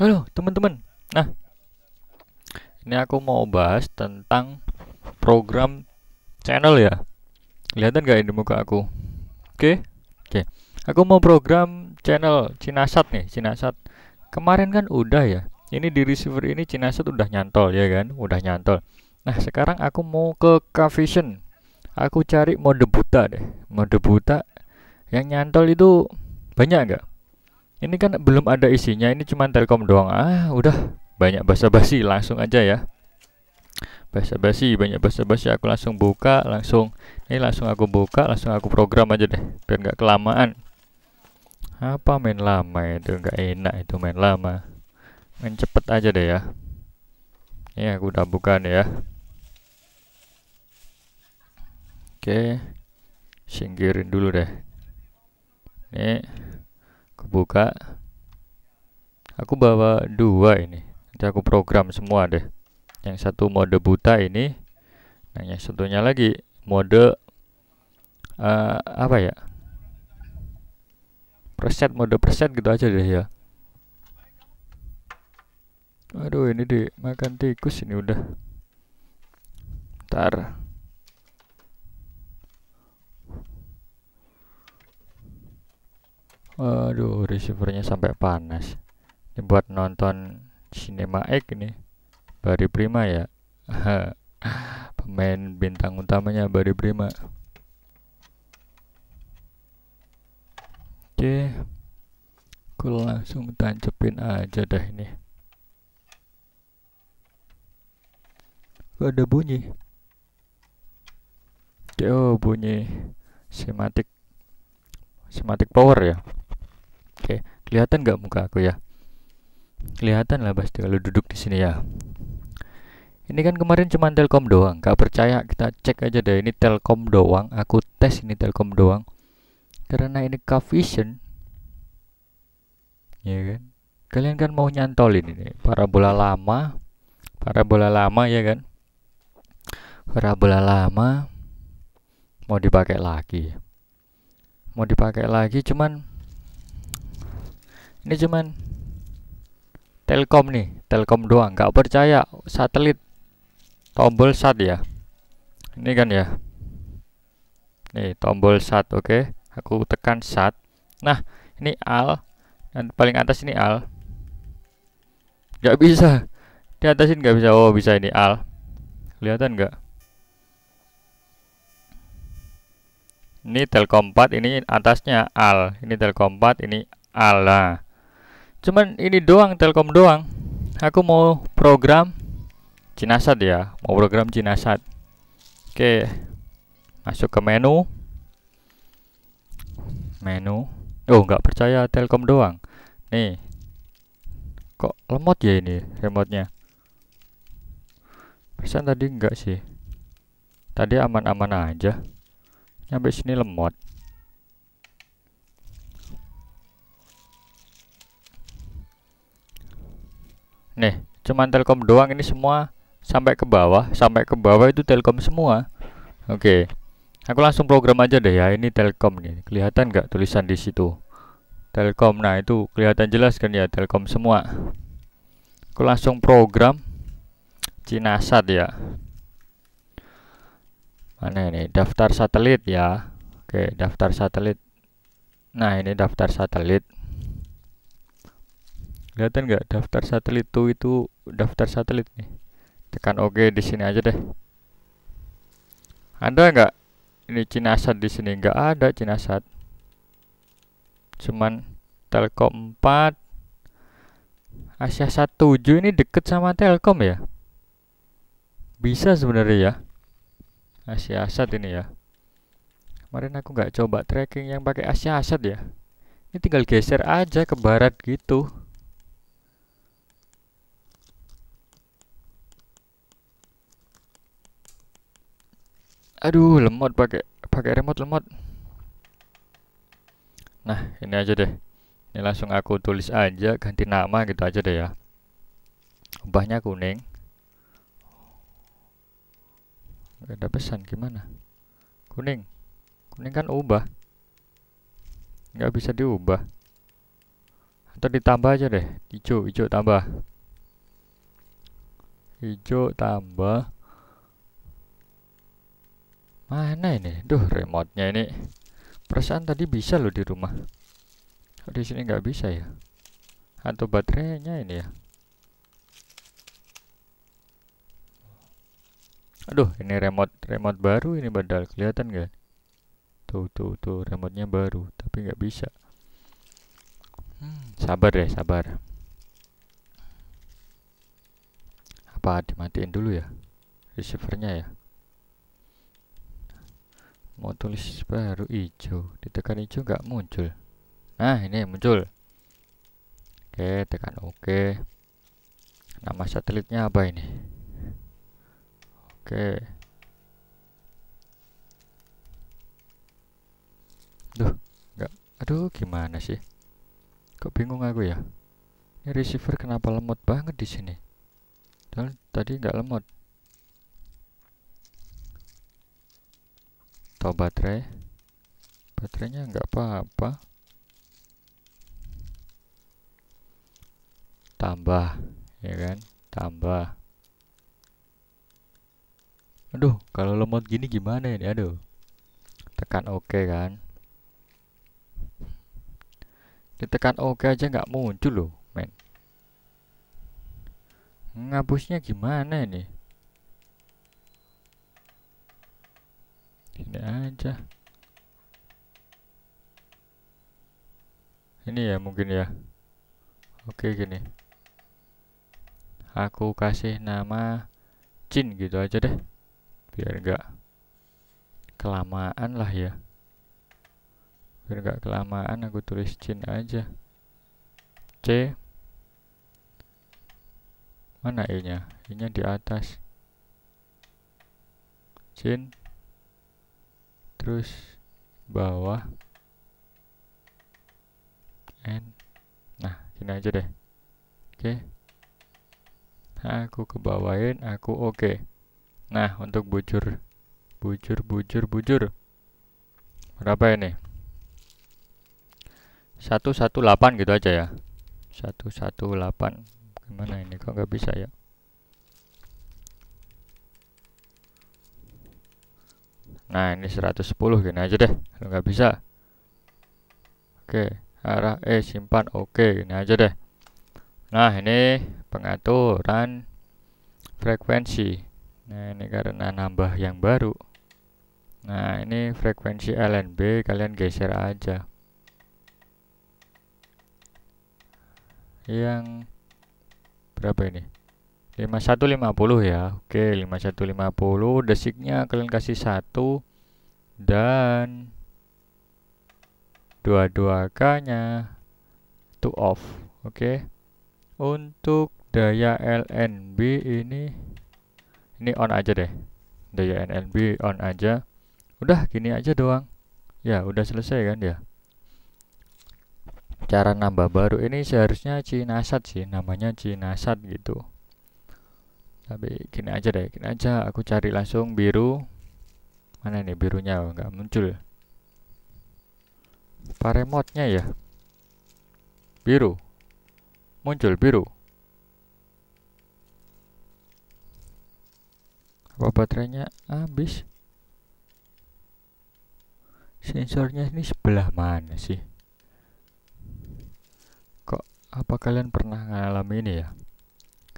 Halo teman-teman. Nah, ini aku mau bahas tentang program channel ya. Kelihatan gak ini muka aku? Oke, oke. Aku mau program channel Cinasat nih, Cinasat. Kemarin kan udah ya. Ini di receiver ini Cinasat udah nyantol ya kan, udah nyantol. Nah sekarang aku mau ke Kavision. Aku cari mode buta deh, mode buta yang nyantol itu banyak gak ini kan belum ada isinya, ini cuma Telkom doang. Ah, udah banyak basa-basi, langsung aja ya. Basa-basi, banyak basa-basi, aku langsung buka, langsung ini langsung aku buka, langsung aku program aja deh, biar nggak kelamaan. Apa main lama itu nggak enak itu main lama. Main cepet aja deh ya. Ini aku udah buka nih ya. Oke, singkirin dulu deh. Nih kebuka aku bawa dua ini nanti aku program semua deh yang satu mode buta ini nah yang satunya lagi mode uh, apa ya preset mode preset gitu aja deh ya aduh ini makan tikus ini udah ntar Aduh, receivernya sampai panas. Ini buat nonton Cinema X ini Bari Prima ya. Pemain bintang utamanya Bari Prima. Oke. Aku langsung tancepin aja dah ini. Gak ada bunyi. Oke, oh bunyi sematik sematik power ya. Kelihatan nggak muka aku ya? Kelihatan lah pasti kalau duduk di sini ya. Ini kan kemarin cuma Telkom doang, gak percaya kita cek aja deh ini Telkom doang, aku tes ini Telkom doang. Karena ini coefficient ya kan. Kalian kan mau nyantolin ini parabola lama, parabola lama ya kan. Parabola lama mau dipakai lagi. Mau dipakai lagi cuman ini cuman telkom nih telkom doang nggak percaya satelit tombol sat ya ini kan ya nih tombol sat oke okay. aku tekan sat nah ini al dan paling atas ini al nggak bisa di atas ini nggak bisa oh bisa ini al kelihatan nggak ini telkom 4 ini atasnya al ini telkom 4 ini al lah cuman ini doang Telkom doang aku mau program Cinasat ya mau program Cinasat oke masuk ke menu menu oh nggak percaya Telkom doang nih kok lemot ya ini remote pesan tadi enggak sih tadi aman-aman aja nyampe sini lemot Nih, cuman Telkom doang ini semua sampai ke bawah, sampai ke bawah itu Telkom semua. Oke. Okay. Aku langsung program aja deh ya. Ini Telkom nih. Kelihatan nggak tulisan di situ? Telkom. Nah, itu kelihatan jelas kan ya Telkom semua. Aku langsung program Cinasat ya. Mana ini? Daftar satelit ya. Oke, daftar satelit. Nah, ini daftar satelit kelihatan nggak daftar satelit tuh itu daftar satelit nih tekan OK di sini aja deh ada nggak ini Cinasat di sini nggak ada Cinasat cuman Telkom 4 Asia 17 ini deket sama Telkom ya bisa sebenarnya ya Asia Asat ini ya kemarin aku nggak coba tracking yang pakai Asia Asat ya ini tinggal geser aja ke barat gitu Aduh, lemot pakai pakai remote lemot. Nah, ini aja deh. Ini langsung aku tulis aja, ganti nama gitu aja deh ya. Ubahnya kuning. Gak ada pesan gimana? Kuning. Kuning kan ubah. Nggak bisa diubah. Atau ditambah aja deh. Hijau, hijau tambah. Hijau tambah Mana ini? Duh, remotenya ini. Perasaan tadi bisa loh di rumah. oh, di sini nggak bisa ya? Atau baterainya ini ya? Aduh, ini remote remote baru ini badal kelihatan nggak Tuh, tuh, tuh, remotenya baru, tapi nggak bisa. Hmm, sabar ya, sabar. Apa dimatiin dulu ya? Receivernya ya? mau tulis baru hijau ditekan hijau nggak muncul nah ini muncul oke tekan oke nama satelitnya apa ini oke duh nggak aduh gimana sih kok bingung aku ya ini receiver kenapa lemot banget di sini Dan tadi nggak lemot atau baterai baterainya nggak apa-apa tambah ya kan tambah aduh kalau lemot gini gimana ini aduh tekan oke OK kan tekan oke OK aja nggak muncul loh men ngapusnya gimana ini sini aja ini ya mungkin ya oke gini aku kasih nama Jin gitu aja deh biar enggak kelamaan lah ya biar enggak kelamaan aku tulis Jin aja C mana E nya E nya di atas Jin terus bawah n nah sini aja deh oke okay. aku ke bawahin aku oke okay. nah untuk bujur bujur bujur bujur berapa ini 118 gitu aja ya 118 gimana ini kok nggak bisa ya Nah ini 110 gini aja deh Kalau nggak bisa Oke arah E simpan Oke gini aja deh Nah ini pengaturan frekuensi Nah ini karena nambah yang baru Nah ini frekuensi LNB kalian geser aja Yang berapa ini 5150 ya. Oke, 5150 desiknya kalian kasih satu dan dua-dua K-nya to off. Oke. Untuk daya LNB ini ini on aja deh. Daya LNB on aja. Udah gini aja doang. Ya, udah selesai kan ya. Cara nambah baru ini seharusnya Cinasat sih, namanya Cinasat gitu tapi gini aja deh gini aja aku cari langsung biru mana nih birunya oh, nggak muncul paremotnya ya biru muncul biru apa baterainya habis sensornya ini sebelah mana sih kok apa kalian pernah ngalami ini ya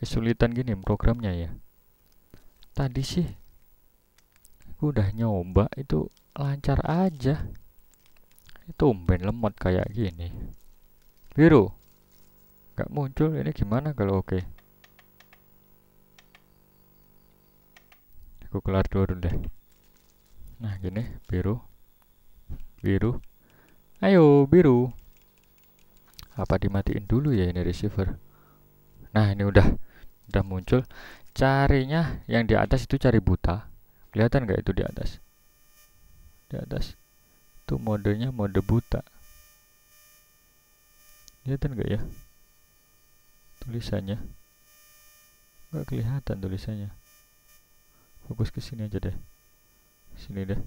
kesulitan gini programnya ya tadi sih aku udah nyoba itu lancar aja itu umben lemot kayak gini biru nggak muncul ini gimana kalau oke aku kelar dulu deh nah gini biru biru ayo biru apa dimatiin dulu ya ini receiver nah ini udah udah muncul carinya yang di atas itu cari buta kelihatan nggak itu di atas di atas itu modenya mode buta kelihatan nggak ya tulisannya nggak kelihatan tulisannya fokus ke sini aja deh sini deh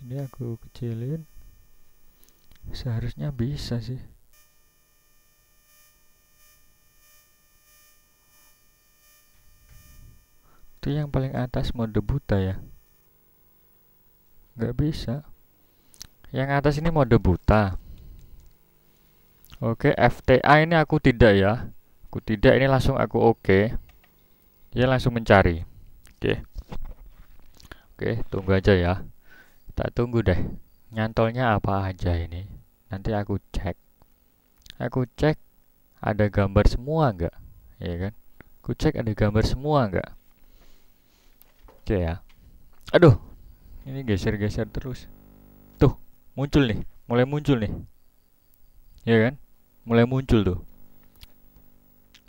sini aku kecilin seharusnya bisa sih Itu yang paling atas mode buta ya. nggak bisa. Yang atas ini mode buta. Oke, FTA ini aku tidak ya. Aku tidak ini langsung aku oke. Okay. Dia langsung mencari. Oke. Oke, tunggu aja ya. Tak tunggu deh. Nyantolnya apa aja ini? Nanti aku cek. Aku cek ada gambar semua enggak? Ya kan? Aku cek ada gambar semua enggak? Oke ya. Aduh, ini geser-geser terus. Tuh, muncul nih, mulai muncul nih. Ya kan? Mulai muncul tuh.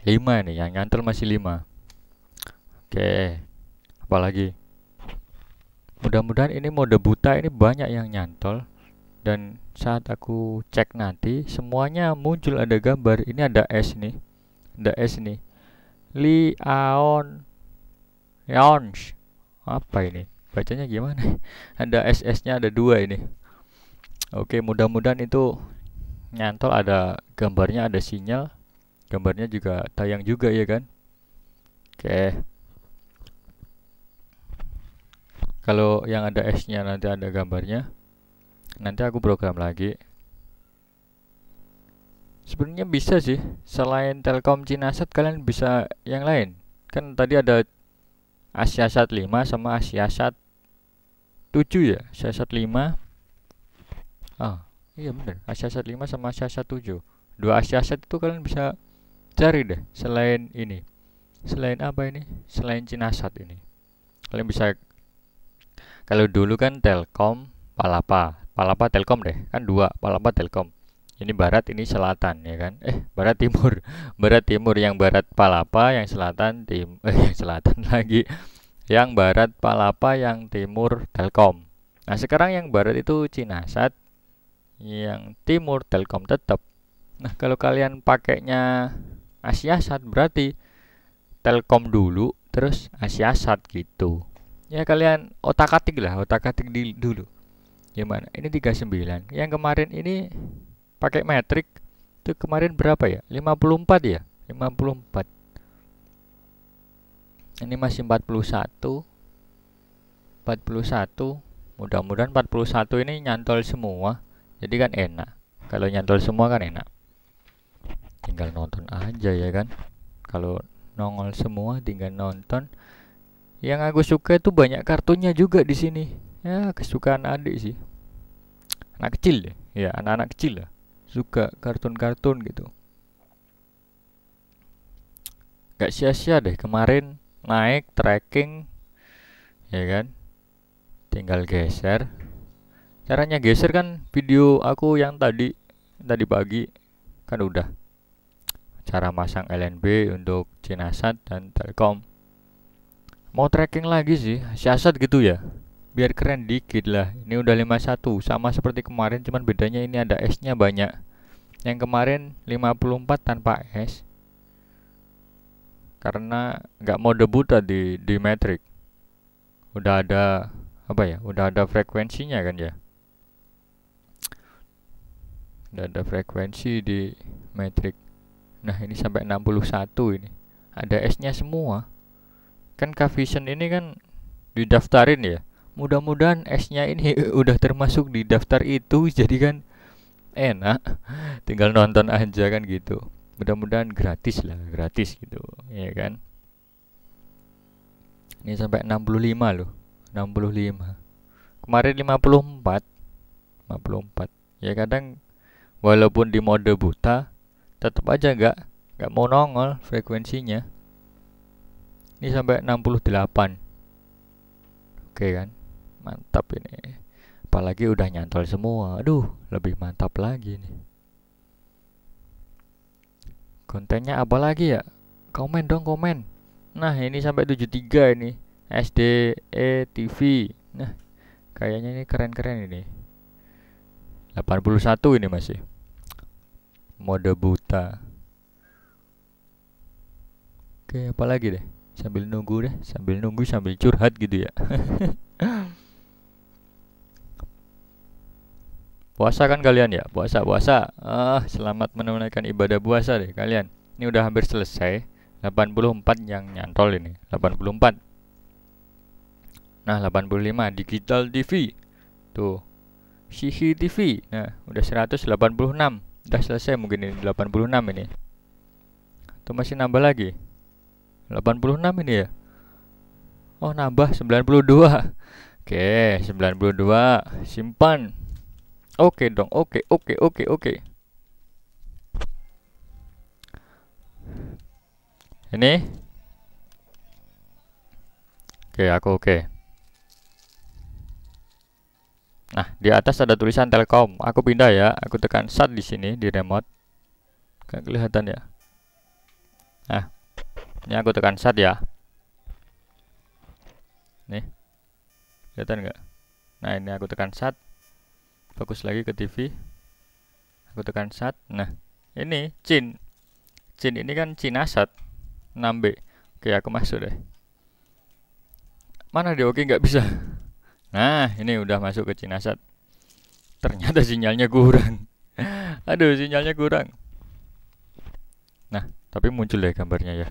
Lima nih, yang nyantel masih lima. Oke. Apalagi? Mudah-mudahan ini mode buta ini banyak yang nyantol dan saat aku cek nanti semuanya muncul ada gambar. Ini ada S nih. Ada S nih. Li aon, Yons ya, apa ini bacanya gimana ada SS nya ada dua ini oke mudah-mudahan itu nyantol ada gambarnya ada sinyal gambarnya juga tayang juga ya kan oke kalau yang ada S nya nanti ada gambarnya nanti aku program lagi sebenarnya bisa sih selain Telkom Cinasat kalian bisa yang lain kan tadi ada AsiaSat 5 sama AsiaSat 7 ya AsiaSat 5 ah iya bener AsiaSat 5 sama AsiaSat 7 dua AsiaSat itu kalian bisa cari deh selain ini selain apa ini selain Cinasat ini kalian bisa kalau dulu kan Telkom Palapa Palapa Telkom deh kan dua Palapa Telkom ini barat ini selatan ya kan eh barat timur barat timur yang barat Palapa yang selatan tim eh yang selatan lagi yang barat Palapa yang timur Telkom nah sekarang yang barat itu Cinasat yang timur Telkom tetap nah kalau kalian pakainya Asiasat berarti Telkom dulu terus Asiasat gitu ya kalian otak atik lah otak atik di, dulu gimana ini 39 yang kemarin ini pakai metrik itu kemarin berapa ya 54 ya 54 ini masih 41 41 mudah-mudahan 41 ini nyantol semua jadi kan enak kalau nyantol semua kan enak tinggal nonton aja ya kan kalau nongol semua tinggal nonton yang aku suka itu banyak kartunya juga di sini ya kesukaan adik sih anak kecil deh ya anak-anak kecil lah suka kartun-kartun gitu gak sia-sia deh kemarin naik tracking ya kan tinggal geser caranya geser kan video aku yang tadi tadi pagi kan udah cara masang LNB untuk Cinasat dan Telkom mau tracking lagi sih siasat gitu ya biar keren dikit lah ini udah 51 sama seperti kemarin cuman bedanya ini ada S nya banyak yang kemarin 54 tanpa S karena nggak mau debut tadi di metric udah ada apa ya udah ada frekuensinya kan ya udah ada frekuensi di metric nah ini sampai 61 ini ada S nya semua kan coefficient ini kan didaftarin ya mudah-mudahan S-nya ini udah termasuk di daftar itu jadi kan enak tinggal nonton aja kan gitu mudah-mudahan gratis lah gratis gitu ya kan ini sampai 65 loh 65 kemarin 54 54 ya kadang walaupun di mode buta tetap aja nggak nggak mau nongol frekuensinya ini sampai 68 oke kan mantap ini apalagi udah nyantol semua aduh lebih mantap lagi nih kontennya apa lagi ya komen dong komen nah ini sampai 73 ini SDE TV nah kayaknya ini keren-keren ini 81 ini masih mode buta oke apalagi deh sambil nunggu deh sambil nunggu sambil curhat gitu ya Puasa kan kalian ya? Puasa, puasa. uh, selamat menunaikan ibadah puasa deh kalian. Ini udah hampir selesai. 84 yang nyantol ini. 84. Nah, 85 digital TV. Tuh. cctv. Nah, udah 186. Udah selesai mungkin ini 86 ini. Tuh masih nambah lagi. 86 ini ya. Oh, nambah 92. Oke, 92. Simpan. Oke dong, oke, oke, oke, oke. Ini. Oke, aku oke. Nah, di atas ada tulisan Telkom. Aku pindah ya. Aku tekan start di sini di remote. Kan kelihatan ya. Nah, ini aku tekan start ya. Nih. Kelihatan nggak? Nah, ini aku tekan start fokus lagi ke TV aku tekan sat nah ini chin, chin ini kan chin asat, 6B oke aku masuk deh mana dia oke nggak bisa nah ini udah masuk ke chin asat, ternyata sinyalnya kurang aduh sinyalnya kurang nah tapi muncul deh gambarnya ya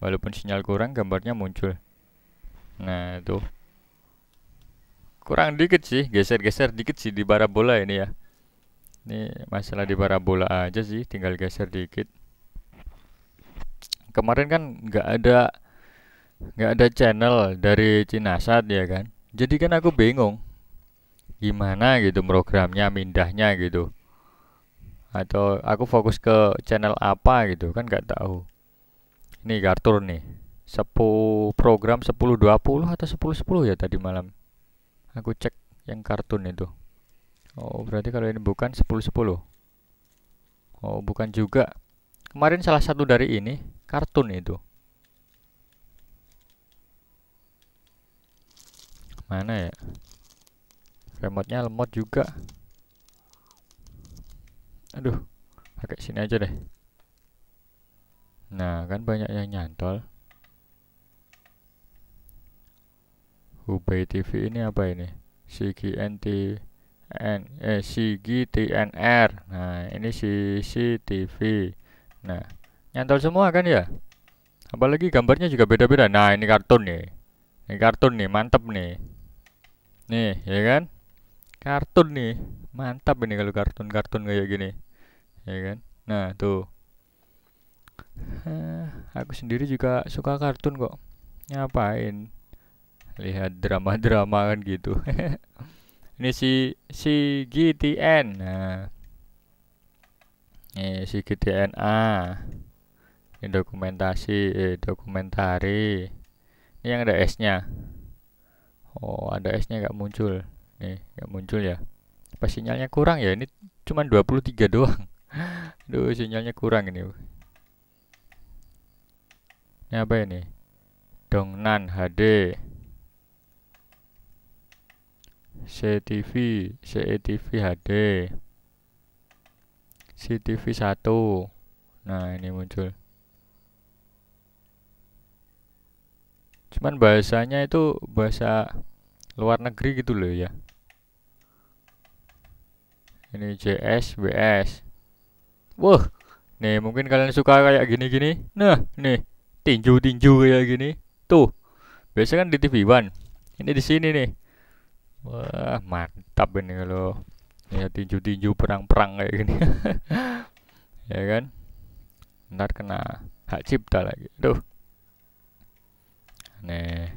walaupun sinyal kurang gambarnya muncul nah itu kurang dikit sih geser-geser dikit sih di parabola ini ya ini masalah di parabola aja sih tinggal geser dikit kemarin kan nggak ada nggak ada channel dari Cinasat ya kan jadi kan aku bingung gimana gitu programnya mindahnya gitu atau aku fokus ke channel apa gitu kan nggak tahu ini kartur nih 10 program puluh atau sepuluh ya tadi malam aku cek yang kartun itu oh berarti kalau ini bukan 10-10 oh bukan juga kemarin salah satu dari ini kartun itu mana ya remote-nya lemot juga aduh pakai sini aja deh nah kan banyak yang nyantol Hubei TV ini apa ini? CGNT N eh CGTNR. Nah, ini CCTV. Nah, nyantol semua kan ya? Apalagi gambarnya juga beda-beda. Nah, ini kartun nih. Ini kartun nih, mantap nih. Nih, ya kan? Kartun nih. Mantap ini kalau kartun-kartun kayak gini. Ya kan? Nah, tuh. Eh, aku sendiri juga suka kartun kok. Ngapain? lihat drama-drama kan gitu ini si si GTN nah ini si A ah. ini dokumentasi eh, dokumentari ini yang ada S nya oh ada S nya nggak muncul nih nggak muncul ya apa sinyalnya kurang ya ini cuma 23 doang aduh sinyalnya kurang ini ini apa ini Dongnan HD CTV, CETV HD, CTV 1. Nah, ini muncul. Cuman bahasanya itu bahasa luar negeri gitu loh ya. Ini JS, WS. Wah, nih mungkin kalian suka kayak gini-gini. Nah, nih tinju-tinju kayak gini. Tuh, biasa kan di TV One. Ini di sini nih wah mantap ini loh ya tinju-tinju perang-perang kayak gini ya kan ntar kena hak cipta lagi tuh nih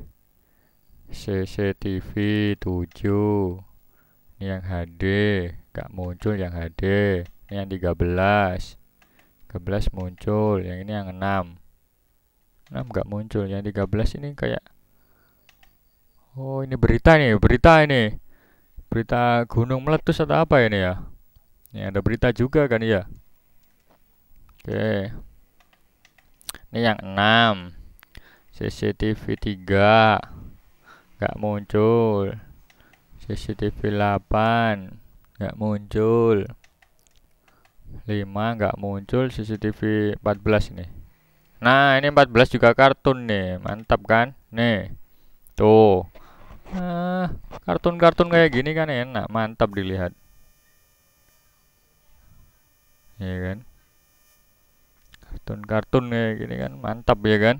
CCTV 7 ini yang HD gak muncul yang HD ini yang 13 13 muncul yang ini yang 6 6 gak muncul yang 13 ini kayak Oh, ini berita nih, berita ini. Berita gunung meletus atau apa ini ya? Ini ada berita juga kan ya? Oke. Ini yang enam CCTV 3 nggak muncul. CCTV 8 nggak muncul. 5 nggak muncul CCTV 14 nih. Nah, ini 14 juga kartun nih. Mantap kan? Nih. Tuh Eh. Kartun-kartun kayak gini kan enak, mantap dilihat. Ya kan? Kartun-kartun kayak gini kan mantap ya kan?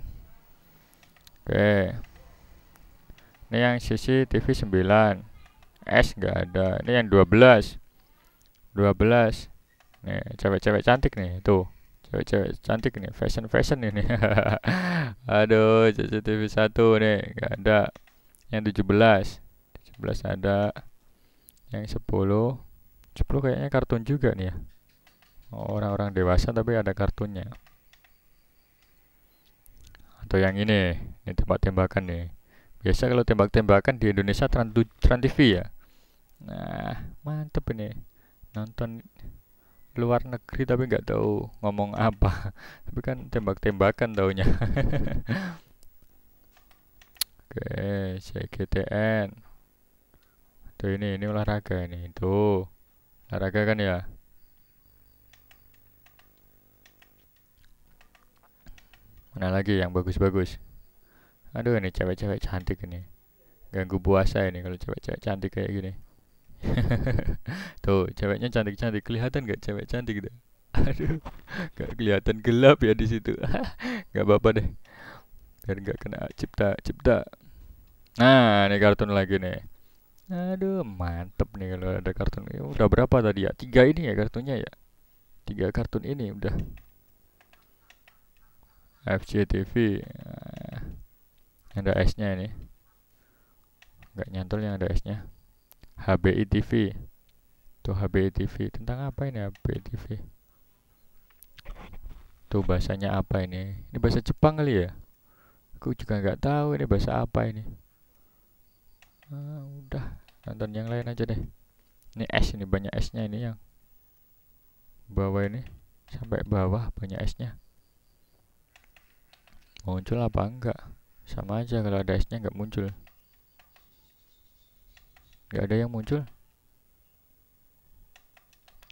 Oke. Ini yang sisi TV 9. S nggak ada. Ini yang 12. 12. Nih, cewek-cewek cantik nih, tuh cewek-cewek cantik nih fashion fashion ini aduh CCTV satu nih gak ada yang 17 17 ada yang 10 10 kayaknya kartun juga nih ya oh, orang-orang dewasa tapi ada kartunnya atau yang ini ini tembak-tembakan nih biasa kalau tembak-tembakan di Indonesia Trans, Trans TV ya nah mantep ini nonton luar negeri tapi nggak tahu ngomong apa tapi kan tembak-tembakan taunya Oke, CGTN. Tuh ini, ini olahraga ini. Tuh. Olahraga kan ya? Mana lagi yang bagus-bagus? Aduh, ini cewek-cewek cantik ini. Ganggu puasa ini kalau cewek-cewek cantik kayak gini. Tuh, ceweknya cantik-cantik. Kelihatan gak cewek cantik itu? Aduh, gak kelihatan gelap ya di situ. gak apa-apa deh biar nggak kena cipta cipta nah ini kartun lagi nih aduh mantep nih kalau ada kartun ini udah berapa tadi ya tiga ini ya kartunya ya tiga kartun ini udah FCTV nah, ada S nya ini nggak nyantol yang ada S nya HBI TV tuh HBI TV tentang apa ini HBI TV tuh bahasanya apa ini ini bahasa Jepang kali ya Aku juga nggak tahu ini bahasa apa ini. nah, udah nonton yang lain aja deh. Ini s ini banyak s nya ini yang bawah ini sampai bawah banyak s nya. Muncul apa enggak? Sama aja kalau ada s nya nggak muncul. Nggak ada yang muncul.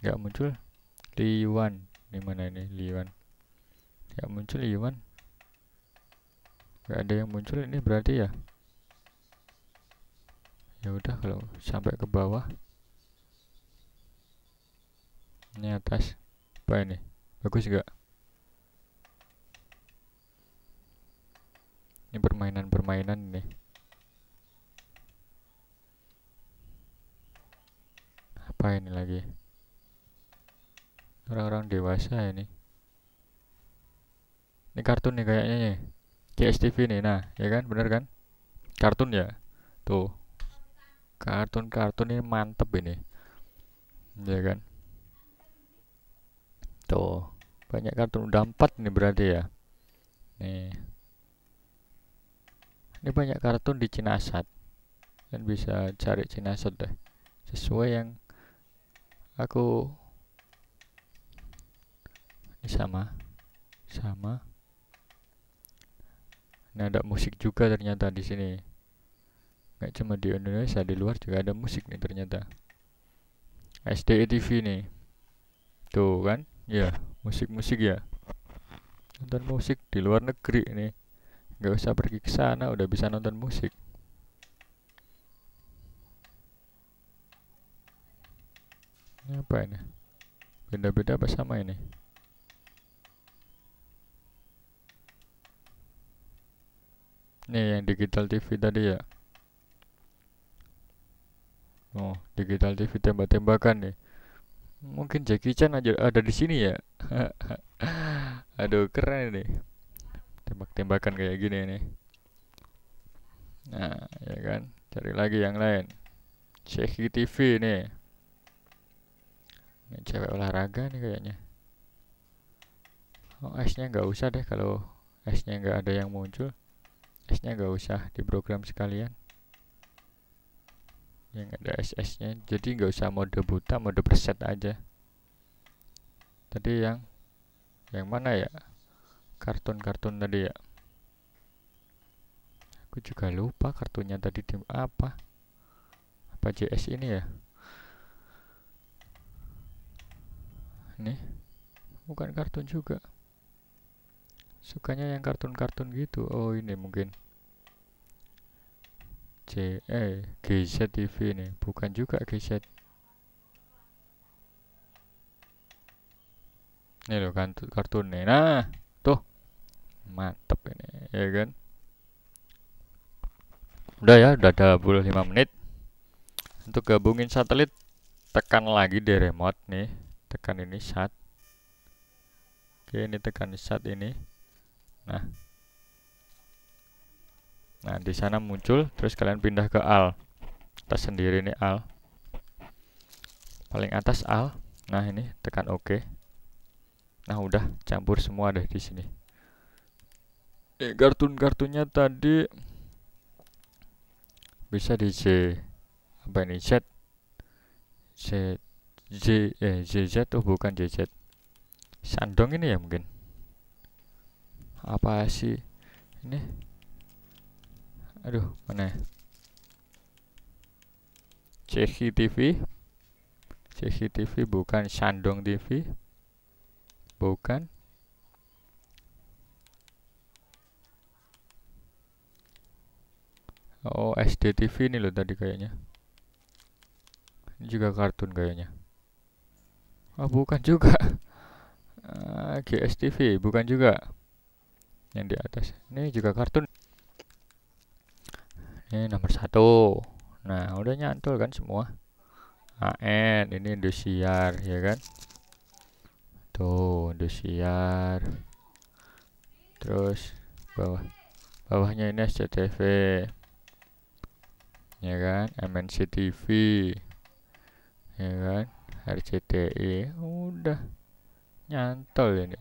Nggak muncul. Liwan, di mana ini Liwan? Nggak muncul Liwan nggak ada yang muncul ini berarti ya ya udah kalau sampai ke bawah ini atas apa ini bagus juga ini permainan-permainan ini apa ini lagi orang-orang dewasa ini ini kartun nih kayaknya nih CSTV nih nah ya kan bener kan kartun ya tuh kartun-kartun ini mantep ini ya kan tuh banyak kartun udah empat nih berarti ya nih ini banyak kartun di Cinasat dan bisa cari Cinasat deh sesuai yang aku ini sama sama Nah, ada musik juga ternyata di sini. Gak cuma di Indonesia, di luar juga ada musik nih ternyata. SDE TV nih. Tuh kan? Ya, musik-musik ya. Nonton musik di luar negeri nih. gak usah pergi ke sana, udah bisa nonton musik. Ini apa ini? Beda-beda apa sama ini? Nih yang digital TV tadi ya. Oh, digital TV tembak-tembakan nih. Mungkin Jackie Chan aja ada di sini ya. Aduh, keren nih. Tembak-tembakan kayak gini nih. Nah, ya kan. Cari lagi yang lain. Ceki TV nih. Ini cewek olahraga nih kayaknya. Oh, S-nya nggak usah deh kalau S-nya nggak ada yang muncul. S-nya nggak usah diprogram sekalian yang ada SS-nya jadi nggak usah mode buta mode preset aja tadi yang yang mana ya kartun-kartun tadi ya aku juga lupa kartunya tadi di apa apa JS ini ya ini bukan kartun juga sukanya yang kartun-kartun gitu oh ini mungkin C eh GZ TV ini, bukan juga GZ ini loh kan kartun nih nah tuh mantep ini ya kan udah ya udah lima menit untuk gabungin satelit tekan lagi di remote nih tekan ini sat oke ini tekan sat ini Nah. Nah, di sana muncul terus kalian pindah ke al. Atas sendiri ini al. Paling atas al. Nah, ini tekan oke. OK. Nah, udah campur semua deh di sini. Eh, kartun kartunya tadi bisa di C apa ini Z Z Z eh Z tuh bukan Z Z Sandong ini ya mungkin apa sih ini aduh mana ya? Cehi TV Cehi TV bukan Shandong TV bukan oh SD TV ini loh tadi kayaknya ini juga kartun kayaknya oh bukan juga GSTV ah, bukan juga yang di atas ini juga kartun ini nomor satu nah udah nyantol kan semua AN ini Indosiar ya kan tuh Indosiar terus bawah bawahnya ini SCTV ya kan MNC TV ya kan RCTI udah nyantol ini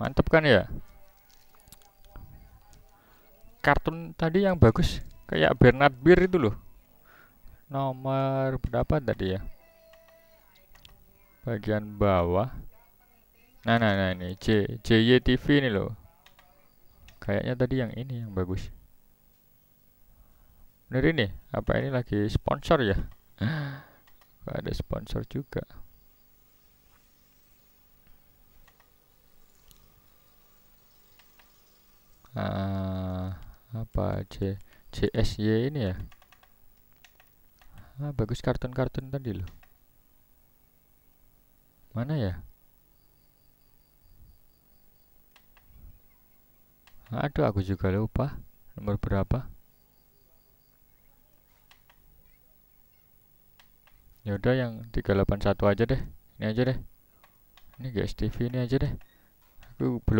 mantap kan ya kartun tadi yang bagus kayak Bernard Bir itu loh nomor berapa tadi ya bagian bawah nah nah nah ini J JY TV ini loh kayaknya tadi yang ini yang bagus bener ini apa ini lagi sponsor ya Gak ada sponsor juga ah apa J JSY ini ya ah, bagus kartun-kartun tadi loh mana ya aduh aku juga lupa nomor berapa yaudah yang 381 aja deh ini aja deh ini guys TV ini aja deh aku belum